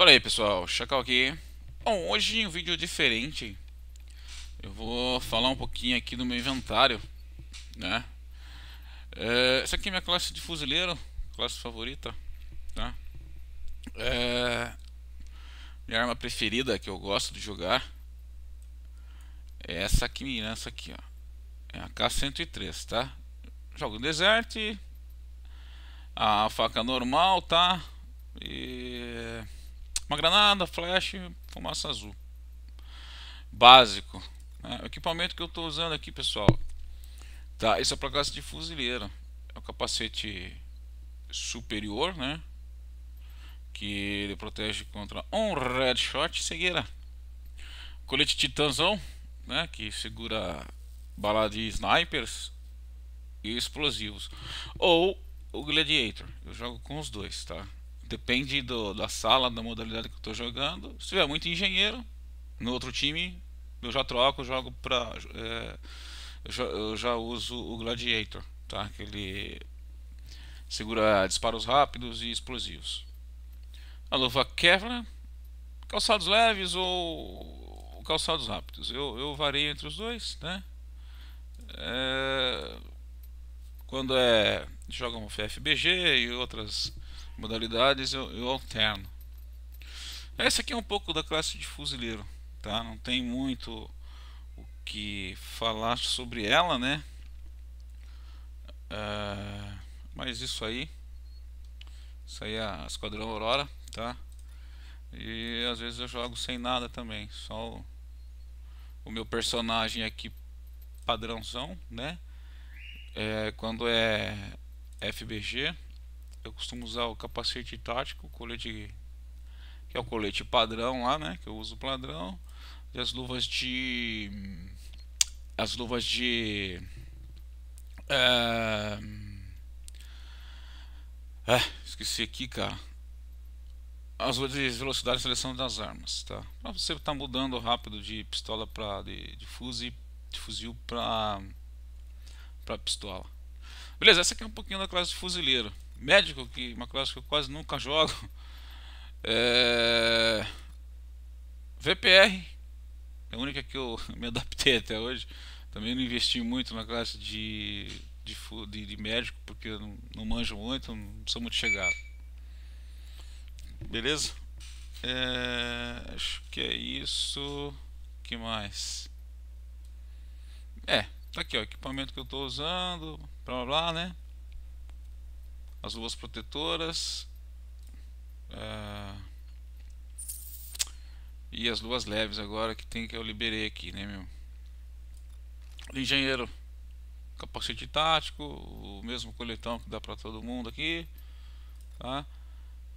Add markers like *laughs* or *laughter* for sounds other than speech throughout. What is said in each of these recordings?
Fala aí pessoal, Chacal aqui. Bom, hoje um vídeo diferente. Eu vou falar um pouquinho aqui do meu inventário, né? É, essa aqui é minha classe de fuzileiro, classe favorita, tá? É, minha arma preferida que eu gosto de jogar é essa aqui, né? Essa aqui, ó. É a K103, tá? Jogo no deserto, a faca normal, tá? E uma granada, flash, fumaça azul. Básico. Né? O equipamento que eu estou usando aqui, pessoal. Tá, isso é para classe de fuzileiro. É o capacete superior, né? Que ele protege contra um red shot, cegueira. Colete titãzão, né? Que segura bala de snipers e explosivos. Ou o Gladiator. Eu jogo com os dois, tá? Depende do, da sala, da modalidade que eu estou jogando. Se tiver muito engenheiro, no outro time, eu já troco, jogo para É, eu, já, eu, já, uso o Gladiator, tá? Que ele segura disparos rápidos e explosivos. A luva Kevlar, calçados leves ou calçados rápidos. Eu, eu variei entre os dois, né? É, quando é jogam FFBG e outras modalidades eu, eu alterno. Essa aqui é um pouco da classe de fuzileiro, tá? Não tem muito o que falar sobre ela, né? É, mas isso aí, isso aí é a Esquadrão Aurora, tá? E às vezes eu jogo sem nada também, só o, o meu personagem aqui padrãozão, né? É, quando é FBG eu costumo usar o capacete tático, colete que é o colete padrão lá, né, que eu uso padrão, e as luvas de as luvas de é, é, esqueci aqui, cara. As luvas de velocidade e seleção das armas, tá? Pra você estar tá mudando rápido de pistola para de, de fuzil, de fuzil para para pistola. Beleza, essa aqui é um pouquinho da classe de fuzileiro médico, que uma classe que eu quase nunca jogo. É... VPR, é a única que eu *laughs* me adaptei até hoje. Também não investi muito na classe de, de, de, de médico, porque eu não, não manjo muito, não sou muito chegado. Beleza? É, acho que é isso. que mais? É, tá aqui ó, equipamento que eu estou usando, blá blá blá, né? as luas protetoras uh, e as luas leves agora que tem que eu liberei aqui, né, meu? engenheiro, capacete tático, o mesmo coletão que dá para todo mundo aqui, tá?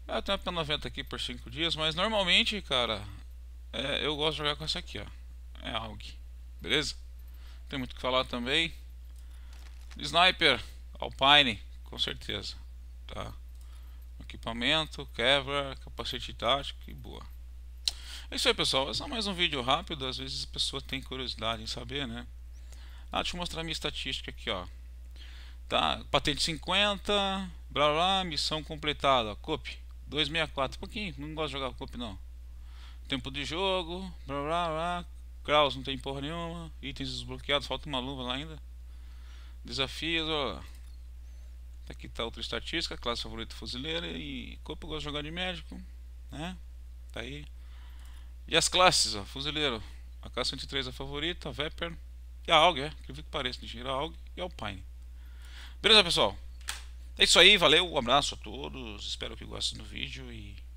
Eu tenho a 90 aqui por 5 dias, mas normalmente, cara, é, eu gosto de jogar com essa aqui, ó. É AUG, beleza? Tem muito o que falar também. Sniper, Alpine, com certeza tá? Equipamento, Kevlar, capacete tático e boa. É isso aí pessoal, é só mais um vídeo rápido, às vezes a pessoa tem curiosidade em saber, né? Ah, deixa eu mostrar minha estatística aqui, ó. Tá, patente 50, blá blá, missão completada, ó, 264, um pouquinho, não gosto de jogar cop não. Tempo de jogo, blá blá blá, graus não tem porra nenhuma, itens desbloqueados, falta uma luva lá ainda. Desafios, ó. Aqui está outra estatística, classe favorita fuzileira e corpo gosta de jogar de médico, né? Tá aí. E as classes, ó, fuzileiro, a K-103 é a favorita, a Viper e a AUG, é, que que pareça, engenheiro AUG e Alpine. Beleza, pessoal? É isso aí, valeu, um abraço a todos, espero que gostem do vídeo e